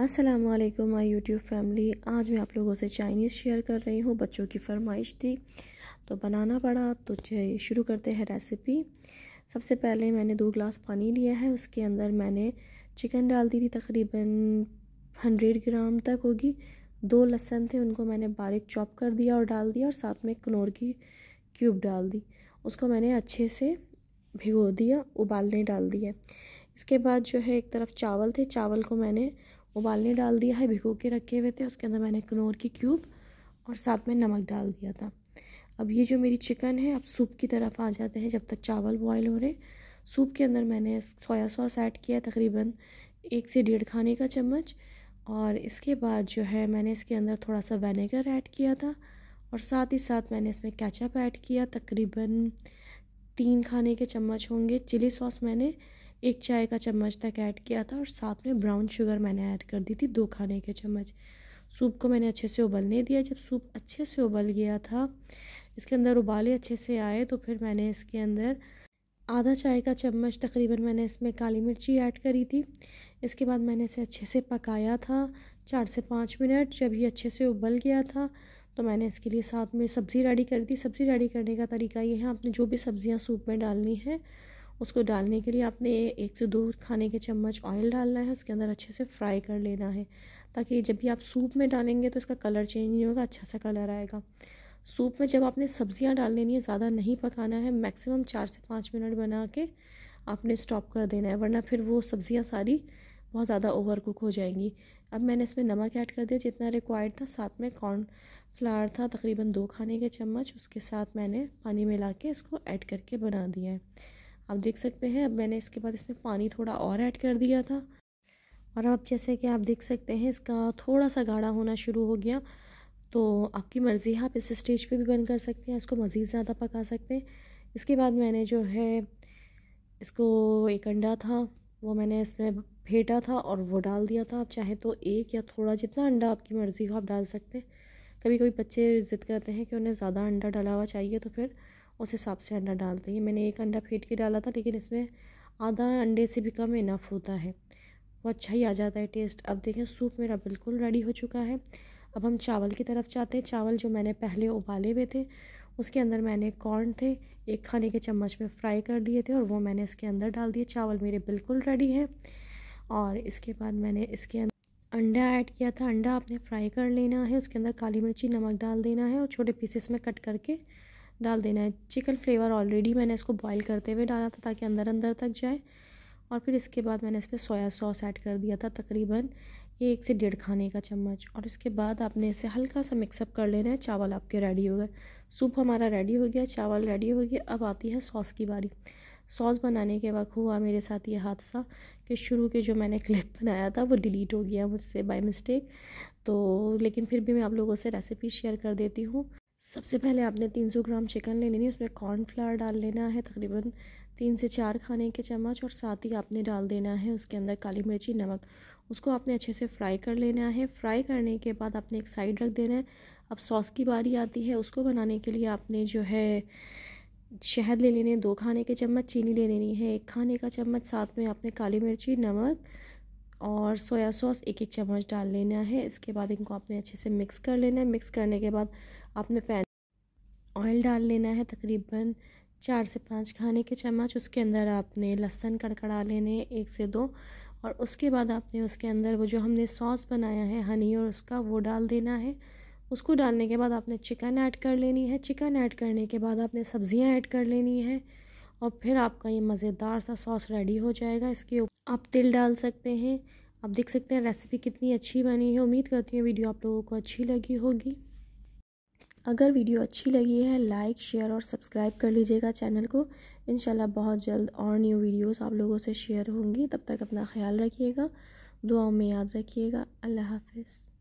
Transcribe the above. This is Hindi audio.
असलम माई यूट्यूब फैमिली आज मैं आप लोगों से चाइनीज़ शेयर कर रही हूँ बच्चों की फरमाइश थी तो बनाना पड़ा तो शुरू करते हैं रेसिपी सबसे पहले मैंने दो ग्लास पानी लिया है उसके अंदर मैंने चिकन डाल दी थी तकरीबन हंड्रेड ग्राम तक होगी दो लहसन थे उनको मैंने बारीक चॉप कर दिया और डाल दिया और साथ में कनौर की क्यूब डाल दी उसको मैंने अच्छे से भिगो दिया उबालने डाल दिया इसके बाद जो है एक तरफ चावल थे चावल को मैंने उबालने डाल दिया है भिगो के रखे हुए थे उसके अंदर मैंने कनौर की क्यूब और साथ में नमक डाल दिया था अब ये जो मेरी चिकन है अब सूप की तरफ आ जाते हैं जब तक चावल बॉयल हो रहे सूप के अंदर मैंने सोया सॉस ऐड किया तकरीबन एक से डेढ़ खाने का चम्मच और इसके बाद जो है मैंने इसके अंदर थोड़ा सा वेनेगर ऐड किया था और साथ ही साथ मैंने इसमें कैचअप ऐड किया तकरीबन तीन खाने के चम्मच होंगे चिली सॉस मैंने एक चाय का चम्मच तक ऐड किया था और साथ में ब्राउन शुगर मैंने ऐड कर दी थी दो खाने के चम्मच सूप को मैंने अच्छे से उबलने दिया जब सूप अच्छे से उबल गया था इसके अंदर उबाले अच्छे से आए तो फिर मैंने इसके अंदर आधा चाय का चम्मच तकरीबन मैंने इसमें काली मिर्ची ऐड करी थी इसके बाद मैंने इसे अच्छे से पकाया था चार से पाँच मिनट जब ये अच्छे से उबल गया था तो मैंने इसके लिए साथ में सब्ज़ी रेडी कर दी सब्ज़ी रेडी करने का तरीका ये है आपने जो भी सब्ज़ियाँ सूप में डालनी है उसको डालने के लिए आपने एक से दो खाने के चम्मच ऑयल डालना है उसके अंदर अच्छे से फ्राई कर लेना है ताकि जब भी आप सूप में डालेंगे तो इसका कलर चेंज नहीं होगा अच्छा सा कलर आएगा सूप में जब आपने सब्ज़ियाँ डाल लेनी है ज़्यादा नहीं पकाना है मैक्सिमम चार से पाँच मिनट बना के आपने स्टॉप कर देना है वरना फिर वो सब्ज़ियाँ सारी बहुत ज़्यादा ओवर कुक हो जाएंगी अब मैंने इसमें नमक ऐड कर दिया जितना रिक्वायर्ड था साथ में कॉर्न फ्लावर था तकरीबन दो खाने के चम्मच उसके साथ मैंने पानी मिला के इसको ऐड करके बना दिया है आप देख सकते हैं अब मैंने इसके बाद इसमें पानी थोड़ा और ऐड कर दिया था और अब जैसे कि आप देख सकते हैं इसका थोड़ा सा गाढ़ा होना शुरू हो गया तो आपकी मर्ज़ी है आप इस स्टेज पे भी बंद कर सकते हैं इसको मज़ीद ज़्यादा पका सकते हैं इसके बाद मैंने जो है इसको एक अंडा था वो मैंने इसमें फेंटा था और वो डाल दिया था आप चाहे तो एक या थोड़ा जितना अंडा आपकी मर्ज़ी हो आप डाल सकते हैं कभी कभी बच्चे ज़िद करते हैं कि उन्हें ज़्यादा अंडा डाला हुआ चाहिए तो फिर उस हिसाब से अंडा डालते हैं मैंने एक अंडा फेंट के डाला था लेकिन इसमें आधा अंडे से भी कम इनफ होता है वो अच्छा ही आ जाता है टेस्ट अब देखें सूप मेरा बिल्कुल रेडी हो चुका है अब हम चावल की तरफ जाते हैं चावल जो मैंने पहले उबाले हुए थे उसके अंदर मैंने कॉर्न थे एक खाने के चम्मच में फ्राई कर दिए थे और वो मैंने इसके अंदर डाल दिए चावल मेरे बिल्कुल रेडी हैं और इसके बाद मैंने इसके अंदर अंडा ऐड किया था अंडा आपने फ्राई कर लेना है उसके अंदर काली मिर्ची नमक डाल देना है और छोटे पीसेस में कट करके डाल देना है चिकन फ्लेवर ऑलरेडी मैंने इसको बॉईल करते हुए डाला था ताकि अंदर अंदर तक जाए और फिर इसके बाद मैंने इस पर सोया सॉस ऐड कर दिया था तकरीबन एक से डेढ़ खाने का चम्मच और इसके बाद आपने इसे हल्का सा मिक्सअप कर लेना है चावल आपके रेडी हो गए सूप हमारा रेडी हो गया चावल रेडी हो गया अब आती है सॉस की बारी सॉस बनाने के वक्त हुआ मेरे साथ ये हादसा कि शुरू के जो मैंने क्लिप बनाया था वो डिलीट हो गया मुझसे बाय मिस्टेक तो लेकिन फिर भी मैं आप लोगों से रेसिपी शेयर कर देती हूँ सबसे पहले आपने 300 ग्राम चिकन ले लेनी है उसमें कॉर्नफ्लावर डाल लेना है तकरीबन तीन से चार खाने के चम्मच और साथ ही आपने डाल देना है उसके अंदर काली मिर्ची नमक उसको आपने अच्छे से फ्राई कर लेना है फ्राई करने के बाद आपने एक साइड रख देना है अब सॉस की बारी आती है उसको बनाने के लिए आपने जो है शहद ले लेने दो खाने के चम्मच चीनी ले लेनी है एक खाने का चम्मच साथ में आपने काली मिर्ची नमक और सोया सॉस एक एक चम्मच डाल लेना है इसके बाद इनको आपने अच्छे से मिक्स कर लेना है मिक्स करने के बाद आपने पैन ऑयल डाल लेना है तकरीबन चार से पाँच खाने के चम्मच उसके अंदर आपने लहसन कड़कड़ा लेने एक से दो और उसके बाद आपने उसके अंदर वो जो हमने सॉस बनाया है हनी और उसका वो डाल देना है उसको डालने के बाद आपने चिकन ऐड कर लेनी है चिकन ऐड करने के बाद आपने सब्ज़ियाँ ऐड कर लेनी है और फिर आपका ये मज़ेदार सा सॉस रेडी हो जाएगा इसके ऊपर आप तिल डाल सकते हैं आप देख सकते हैं रेसिपी कितनी अच्छी बनी है उम्मीद करती हूँ वीडियो आप लोगों को अच्छी लगी होगी अगर वीडियो अच्छी लगी है लाइक शेयर और सब्सक्राइब कर लीजिएगा चैनल को इन बहुत जल्द और न्यू वीडियोस आप लोगों से शेयर होंगी तब तक अपना ख्याल रखिएगा दुआओं में याद रखिएगा अल्लाह हाफिज़